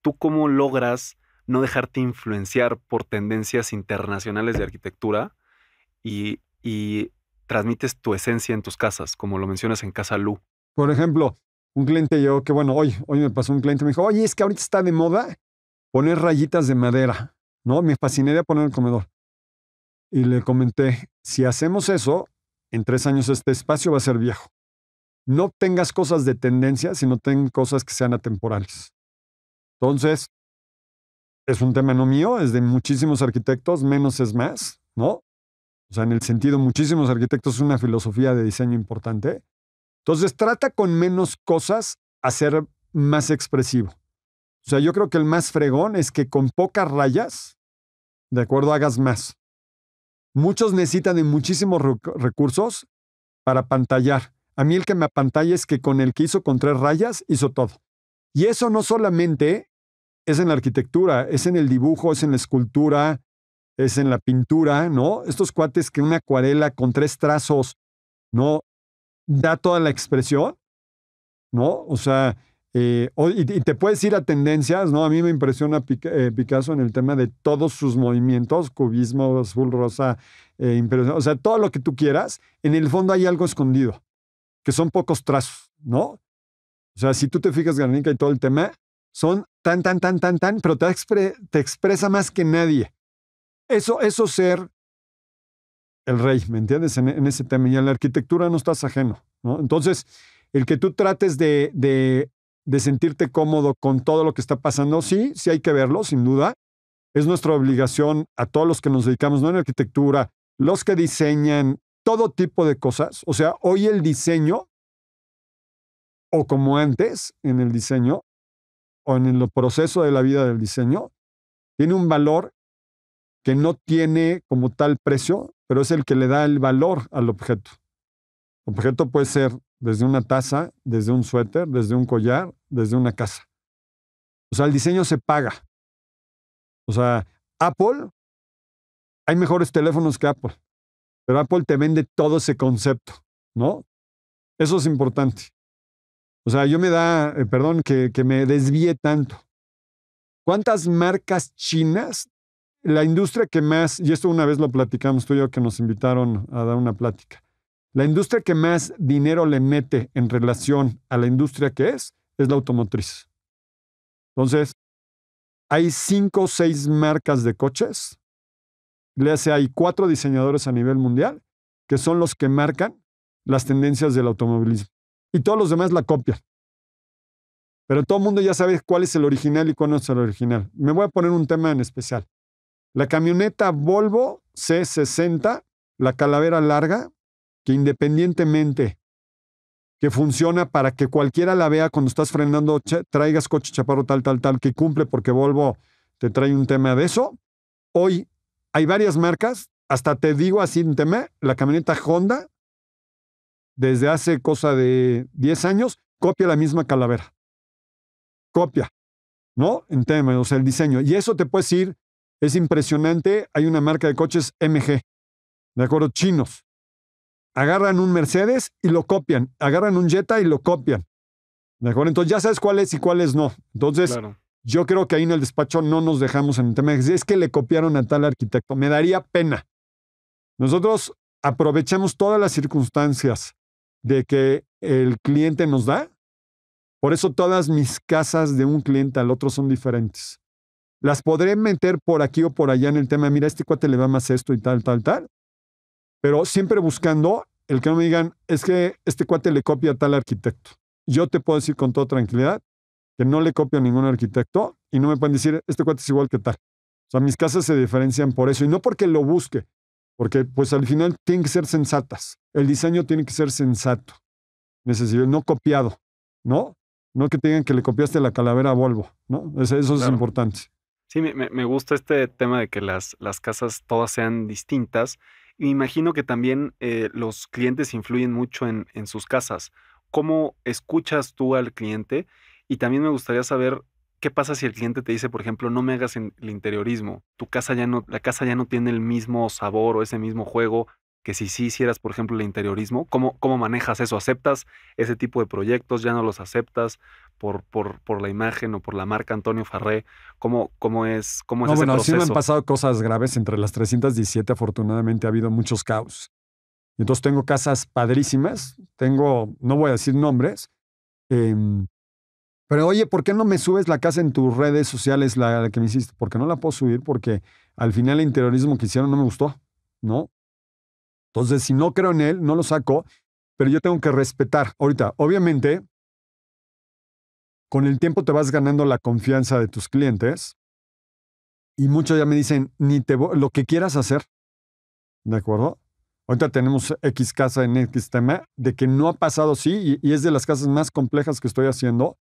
¿Tú cómo logras no dejarte influenciar por tendencias internacionales de arquitectura y transmites tu esencia en tus casas, como lo mencionas en Casa Lu. Por ejemplo, un cliente llegó que, bueno, hoy, hoy me pasó un cliente, me dijo, oye, es que ahorita está de moda poner rayitas de madera, ¿no? Me fasciné de poner el comedor. Y le comenté, si hacemos eso, en tres años este espacio va a ser viejo. No tengas cosas de tendencia, sino ten cosas que sean atemporales. Entonces, es un tema no mío, es de muchísimos arquitectos, menos es más, ¿no? O sea, en el sentido, muchísimos arquitectos es una filosofía de diseño importante. Entonces, trata con menos cosas a ser más expresivo. O sea, yo creo que el más fregón es que con pocas rayas, de acuerdo, hagas más. Muchos necesitan de muchísimos recursos para pantallar. A mí el que me apantalla es que con el que hizo con tres rayas, hizo todo. Y eso no solamente es en la arquitectura, es en el dibujo, es en la escultura, es en la pintura, ¿no? Estos cuates que una acuarela con tres trazos, ¿no? Da toda la expresión, ¿no? O sea, eh, y, te puedes ir a tendencias, ¿no? A mí me impresiona eh, Picasso en el tema de todos sus movimientos, cubismo, azul, rosa, eh, o sea, todo lo que tú quieras, en el fondo hay algo escondido, que son pocos trazos, ¿no? O sea, si tú te fijas Garnica y todo el tema, son tan, tan, tan, tan, tan, pero te expresa más que nadie. Eso, eso ser el rey, ¿me entiendes? En, ese tema. Y en la arquitectura no estás ajeno, Entonces, el que tú trates de, sentirte cómodo con todo lo que está pasando, sí, sí hay que verlo, sin duda. Es nuestra obligación a todos los que nos dedicamos, no en arquitectura, los que diseñan, todo tipo de cosas. O sea, hoy el diseño, o como antes en el diseño, o en el proceso de la vida del diseño, tiene un valor que no tiene como tal precio, pero es el que le da el valor al objeto. Objeto puede ser desde una taza, desde un suéter, desde un collar, desde una casa. O sea, el diseño se paga. O sea, Apple, hay mejores teléfonos que Apple, pero Apple te vende todo ese concepto, ¿no? Eso es importante. O sea, yo me da, eh, perdón, que, que me desvíe tanto. ¿Cuántas marcas chinas la industria que más, y esto una vez lo platicamos tú y yo que nos invitaron a dar una plática, la industria que más dinero le mete en relación a la industria que es, es la automotriz. Entonces, hay cinco o seis marcas de coches, le hace, hay cuatro diseñadores a nivel mundial que son los que marcan las tendencias del automovilismo. Y todos los demás la copian. Pero todo el mundo ya sabe cuál es el original y cuál no es el original. Me voy a poner un tema en especial. La camioneta Volvo C60, la calavera larga, que independientemente que funciona para que cualquiera la vea cuando estás frenando, traigas coche chaparro tal, tal, tal, que cumple porque Volvo te trae un tema de eso. Hoy hay varias marcas, hasta te digo así un tema, la camioneta Honda, desde hace cosa de 10 años, copia la misma calavera. Copia, ¿no? En tema, o sea, el diseño. Y eso te puedes ir es impresionante, hay una marca de coches MG, ¿de acuerdo? Chinos. Agarran un Mercedes y lo copian, agarran un Jetta y lo copian, ¿de acuerdo? Entonces ya sabes cuáles y cuáles no. Entonces, yo creo que ahí en el despacho no nos dejamos en el tema es que le copiaron a tal arquitecto, me daría pena. Nosotros aprovechamos todas las circunstancias de que el cliente nos da. Por eso todas mis casas de un cliente al otro son diferentes. Las podré meter por aquí o por allá en el tema, mira, este cuate le va más esto y tal, tal, tal. Pero siempre buscando el que no me digan, es que este cuate le copia a tal arquitecto. Yo te puedo decir con toda tranquilidad que no le copio a ningún arquitecto y no me pueden decir, este cuate es igual que tal. O sea, mis casas se diferencian por eso y no porque lo busque, porque pues al final tienen que ser sensatas. El diseño tiene que ser sensato, necesario, no copiado, ¿no? No que tengan que le copiaste la calavera a Volvo, ¿no? Eso, es importante. Sí, me, gusta este tema de que las, las casas todas sean distintas. Me imagino que también eh, los clientes influyen mucho en, en, sus casas. ¿Cómo escuchas tú al cliente? Y también me gustaría saber qué pasa si el cliente te dice, por ejemplo, no me hagas el interiorismo. Tu casa ya no, la casa ya no tiene el mismo sabor o ese mismo juego que si sí hicieras, por ejemplo, el interiorismo, ¿cómo, cómo manejas eso? ¿Aceptas ese tipo de proyectos? ¿Ya no los aceptas por, por, por la imagen o por la marca Antonio Farré? ¿Cómo, cómo es, cómo es no, bueno, sí me han pasado cosas graves. Entre las 317, afortunadamente, ha habido muchos caos. Entonces tengo casas padrísimas, tengo, no voy a decir nombres, em, pero oye, ¿por qué no me subes la casa en tus redes sociales, la, la que me hiciste? Porque no la puedo subir porque al final el interiorismo que hicieron no me gustó, ¿no? Entonces, si no creo en él, no lo saco, pero yo tengo que respetar. Ahorita, obviamente, con el tiempo te vas ganando la confianza de tus clientes y muchos ya me dicen, ni te lo que quieras hacer, ¿de acuerdo? Ahorita tenemos X casa en X tema, de que no ha pasado así y, y es de las casas más complejas que estoy haciendo,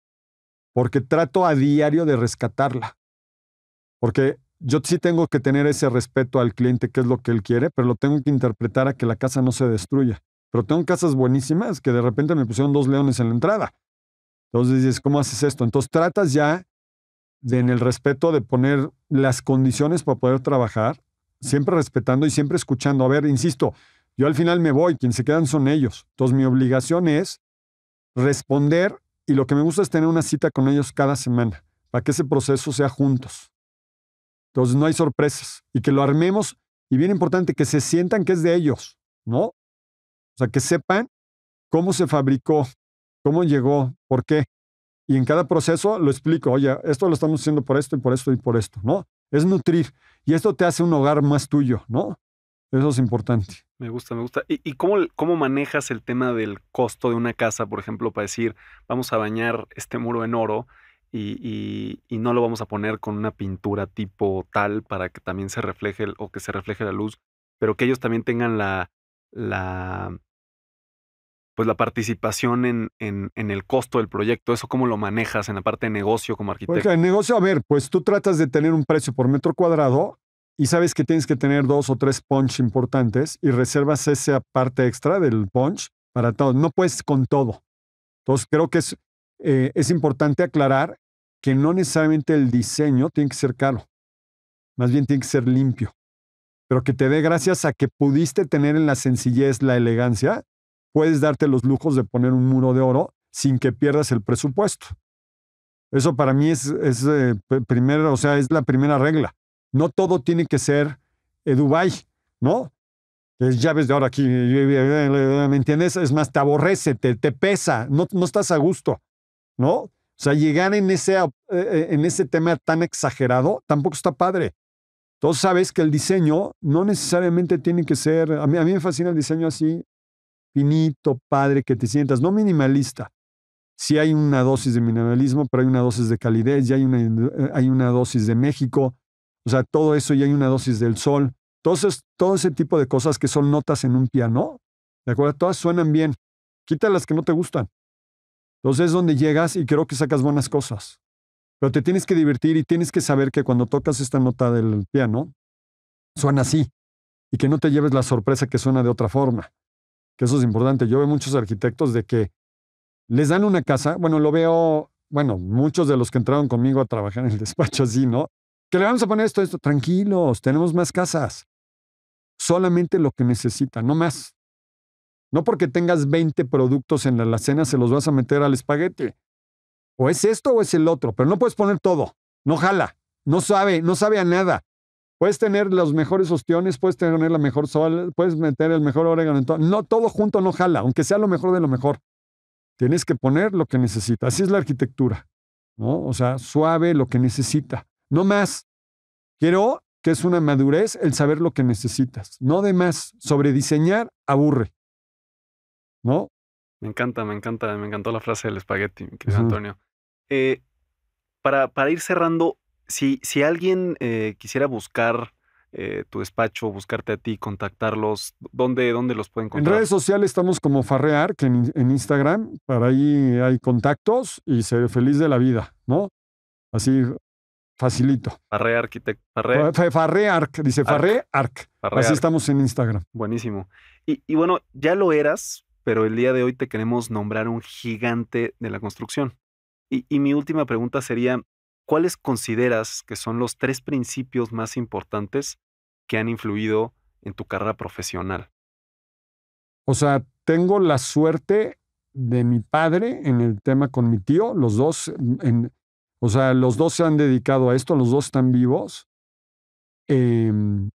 porque trato a diario de rescatarla. Porque yo sí tengo que tener ese respeto al cliente, que es lo que él quiere, pero lo tengo que interpretar a que la casa no se destruya. Pero tengo casas buenísimas que de repente me pusieron dos leones en la entrada. Entonces dices, ¿cómo haces esto? Entonces tratas ya de, en el respeto de poner las condiciones para poder trabajar, siempre respetando y siempre escuchando. A ver, insisto, yo al final me voy, quien se quedan son ellos. Entonces mi obligación es responder y lo que me gusta es tener una cita con ellos cada semana, para que ese proceso sea juntos. Entonces no hay sorpresas y que lo armemos y bien importante, que se sientan que es de ellos, ¿no? O sea, que sepan cómo se fabricó, cómo llegó, por qué. Y en cada proceso lo explico, oye, esto lo estamos haciendo por esto y por esto y por esto, ¿no? Es nutrir y esto te hace un hogar más tuyo, ¿no? Eso es importante. Me gusta, me gusta. ¿Y, cómo, cómo, manejas el tema del costo de una casa, por ejemplo, para decir, vamos a bañar este muro en oro? y, no lo vamos a poner con una pintura tipo tal para que también se refleje o que se refleje la luz, pero que ellos también tengan la, la pues la participación en, el costo del proyecto, eso cómo lo manejas en la parte de negocio como pues, arquitecto. Porque el negocio, a ver, pues tú tratas de tener un precio por metro cuadrado y sabes que tienes que tener dos o tres punch importantes y reservas esa parte extra del punch para todo. No puedes con todo. Entonces creo que es, eh, es importante aclarar que no necesariamente el diseño tiene que ser caro, más bien tiene que ser limpio, pero que te dé gracias a que pudiste tener en la sencillez, la elegancia, puedes darte los lujos de poner un muro de oro sin que pierdas el presupuesto. Eso para mí es, es eh, o sea, es la primera regla. No todo tiene que ser Dubai, ¿no? Es llaves de ahora aquí, ¿me entiendes? Es más, te aborrece, te, pesa, no, no estás a gusto, ¿no? O sea, llegar en ese, eh, eh, en ese tema tan exagerado tampoco está padre. Tú sabes que el diseño no necesariamente tiene que ser, a mí, me fascina el diseño así, finito, padre, que te sientas, no minimalista. Sí hay una dosis de minimalismo, pero hay una dosis de calidez, ya hay una, eh, hay una dosis de México, o sea, todo eso y hay una dosis del sol. Entonces, todo ese tipo de cosas que son notas en un piano, ¿de acuerdo? Todas suenan bien. Quita las que no te gustan. Entonces es donde llegas y creo que sacas buenas cosas. Pero te tienes que divertir y tienes que saber que cuando tocas esta nota del piano, suena así. Y que no te lleves la sorpresa que suena de otra forma. Que eso es importante. Yo veo muchos arquitectos de que les dan una casa. Bueno, lo veo, bueno, muchos de los que entraron conmigo a trabajar en el (laughs) despacho así, ¿no? Que le vamos a poner esto, esto. Tranquilos, tenemos más casas. Solamente lo que necesita, no más. No porque tengas 20 productos en la alacena se los vas a meter al espagueti. O es esto o es el otro, pero no puedes poner todo. No jala, no sabe, no sabe a nada. Puedes tener los mejores ostiones, puedes tener la mejor sol, puedes meter el mejor orégano en todo. No, todo junto no jala, aunque sea lo mejor de lo mejor. Tienes que poner lo que necesita. Así es la arquitectura, ¿no? O sea, suave lo que necesita. No más. Quiero que es una madurez el saber lo que necesitas. No de más. Sobrediseñar aburre. ¿no? Me encanta, me encanta, me encantó la frase del espagueti, querido Antonio. Eh, para, para, ir cerrando, si, si alguien eh, quisiera buscar eh, tu despacho, buscarte a ti, contactarlos, ¿dónde, dónde los pueden encontrar? En redes sociales estamos como Farrear, que en, Instagram, para ahí hay contactos y ser feliz de la vida, ¿no? Así facilito. Farre dice Farre Arc. Así estamos en Instagram. Buenísimo. y bueno, ya lo eras, pero el día de hoy te queremos nombrar un gigante de la construcción. Y, mi última pregunta sería, ¿cuáles consideras que son los tres principios más importantes que han influido en tu carrera profesional? O sea, tengo la suerte de mi padre en el tema con mi tío, los dos, mm, en, o sea, los dos se han dedicado a esto, los dos están vivos. Em,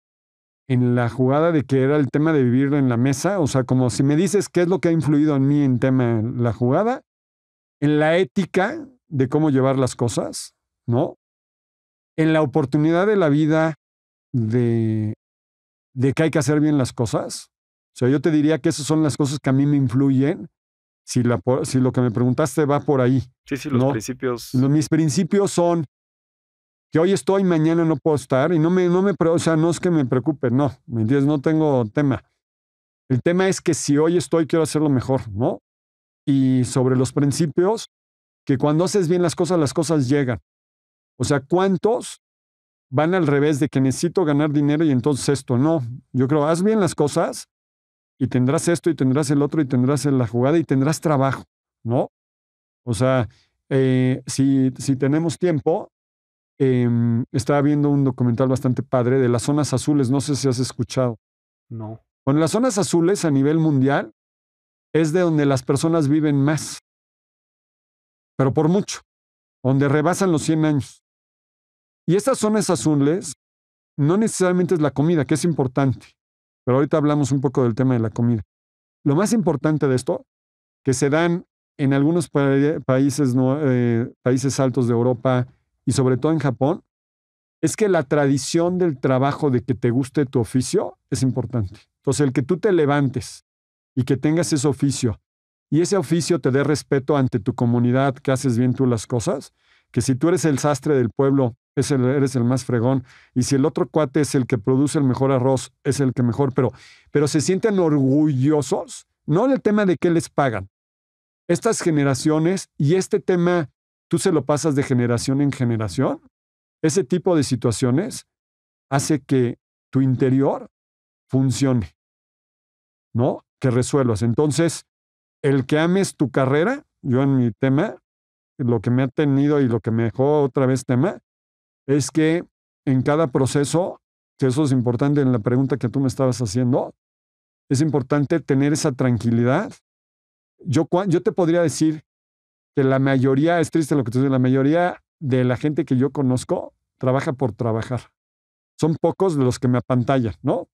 en la jugada de que era el tema de vivir en la mesa, o sea, como si me dices qué es lo que ha influido en mí en tema la jugada, en la ética de cómo llevar las cosas, ¿no? En la oportunidad de la vida de, de que hay que hacer bien las cosas. O sea, yo te diría que esas son las cosas que a mí me influyen. Si, la, si lo que me preguntaste va por ahí. Sí, sí, los principios. mis principios son que hoy estoy, mañana no puedo estar, y no me, no me, o sea, no es que me preocupe, no, ¿me No tengo tema. El tema es que si hoy estoy, quiero hacerlo mejor, ¿no? Y sobre los principios, que cuando haces bien las cosas, las cosas llegan. O sea, ¿cuántos van al revés de que necesito ganar dinero y entonces esto? No, yo creo, haz bien las cosas y tendrás esto y tendrás el otro y tendrás la jugada y tendrás trabajo, ¿no? O sea, eh, si, si tenemos tiempo, Em, estaba viendo un documental bastante padre de las zonas azules. No sé si has escuchado. No. Bueno, las zonas azules a nivel mundial es de donde las personas viven más, pero por mucho, donde rebasan los 100 años. Y estas zonas azules no necesariamente es la comida, que es importante, pero ahorita hablamos un poco del tema de la comida. Lo más importante de esto, que se dan en algunos países, eh, países altos de Europa, y sobre todo en Japón, es que la tradición del trabajo de que te guste tu oficio es importante. Entonces, el que tú te levantes y que tengas ese oficio y ese oficio te dé respeto ante tu comunidad, que haces bien tú las cosas, que si tú eres el sastre del pueblo, es el, eres el más fregón, y si el otro cuate es el que produce el mejor arroz, es el que mejor, pero, pero se sienten orgullosos, no el tema de qué les pagan. Estas generaciones y este tema tú se lo pasas de generación en generación, ese tipo de situaciones hace que tu interior funcione, ¿no? Que resuelvas. Entonces, el que ames tu carrera, yo en mi tema, lo que me ha tenido y lo que me dejó otra vez tema, es que en cada proceso, que eso es importante en la pregunta que tú me estabas haciendo, es importante tener esa tranquilidad. Yo, yo te podría decir, que la mayoría, es triste lo que tú dices, la mayoría de la gente que yo conozco trabaja por trabajar. Son pocos los que me apantallan, ¿no?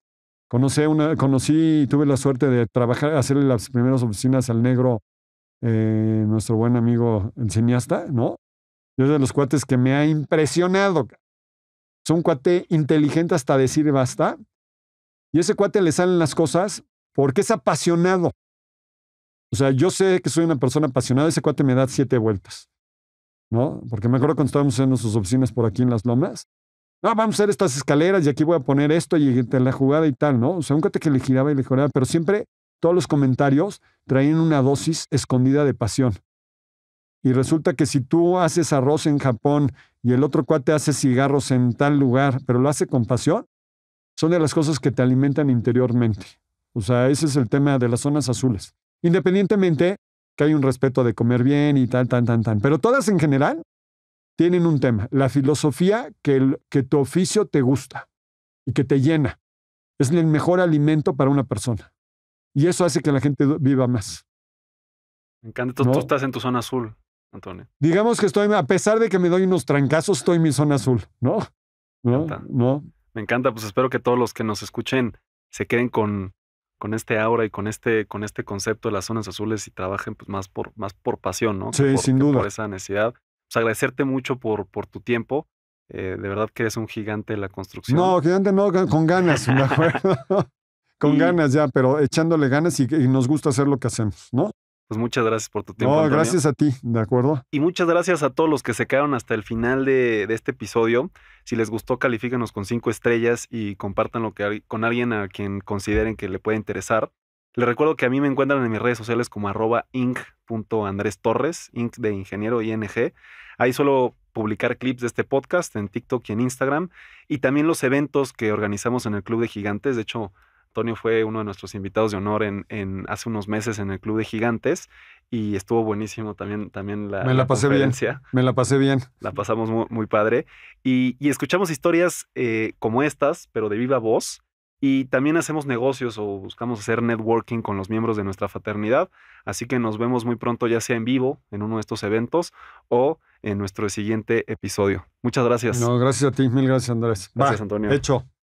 Conocí, una, conocí tuve la suerte de trabajar, hacerle las primeras oficinas al negro, eh, nuestro buen amigo el cineasta, ¿no? Yo de los cuates que me ha impresionado. son un cuate inteligente hasta decir basta. Y ese cuate le salen las cosas porque es apasionado. O sea, yo sé que soy una persona apasionada, ese cuate me da siete vueltas, ¿no? Porque me acuerdo cuando estábamos haciendo sus oficinas por aquí en las lomas, no, vamos a hacer estas escaleras y aquí voy a poner esto y la jugada y tal, ¿no? O sea, un cuate que le giraba y le giraba, pero siempre todos los comentarios traían una dosis escondida de pasión. Y resulta que si tú haces arroz en Japón y el otro cuate hace cigarros en tal lugar, pero lo hace con pasión, son de las cosas que te alimentan interiormente. O sea, ese es el tema de las zonas azules. Independientemente que hay un respeto de comer bien y tal, tan, tan, tan. Pero todas en general tienen un tema, la filosofía que, tu oficio te gusta y que te llena. Es el mejor alimento para una persona. Y eso hace que la gente viva más. Me encanta. Tú, estás en tu zona azul, Antonio. Digamos que estoy, a pesar de que me doy unos trancazos, estoy en mi zona azul, ¿no? ¿No? Me encanta. Pues espero que todos los que nos escuchen se queden con con este aura y con este, con este concepto de las zonas azules y trabajen pues, más, por, más por pasión, ¿no? Sí, sin duda. Por esa necesidad. Pues agradecerte mucho por, por tu tiempo. Eh, de verdad que eres un gigante de la construcción. No, gigante no, con ganas, me (laughs) acuerdo? (laughs) con ganas ya, pero echándole ganas y nos gusta hacer lo que hacemos, ¿no? Pues muchas gracias por tu tiempo. No, gracias a ti, de acuerdo. Y muchas gracias a todos los que se quedaron hasta el final de, este episodio. Si les gustó, califíquenos con cinco estrellas y compartan con alguien a quien consideren que le puede interesar. Les recuerdo que a mí me encuentran en mis redes sociales como arroba inc.andrestorres, inc de ingeniero ING. Ahí solo publicar clips de este podcast en TikTok y en Instagram. Y también los eventos que organizamos en el Club de Gigantes. De hecho, Antonio fue uno de nuestros invitados de honor en, hace unos meses en el Club de Gigantes y estuvo buenísimo también, también la, me la, pasé bien. Me la pasé bien. La pasamos muy, padre. Y, escuchamos historias eh, como estas, pero de viva voz. Y también hacemos negocios o buscamos hacer networking con los miembros de nuestra fraternidad. Así que nos vemos muy pronto, ya sea en vivo, en uno de estos eventos, o en nuestro siguiente episodio. Muchas gracias. No, gracias a ti, mil gracias, Andrés. Gracias, Antonio. Hecho.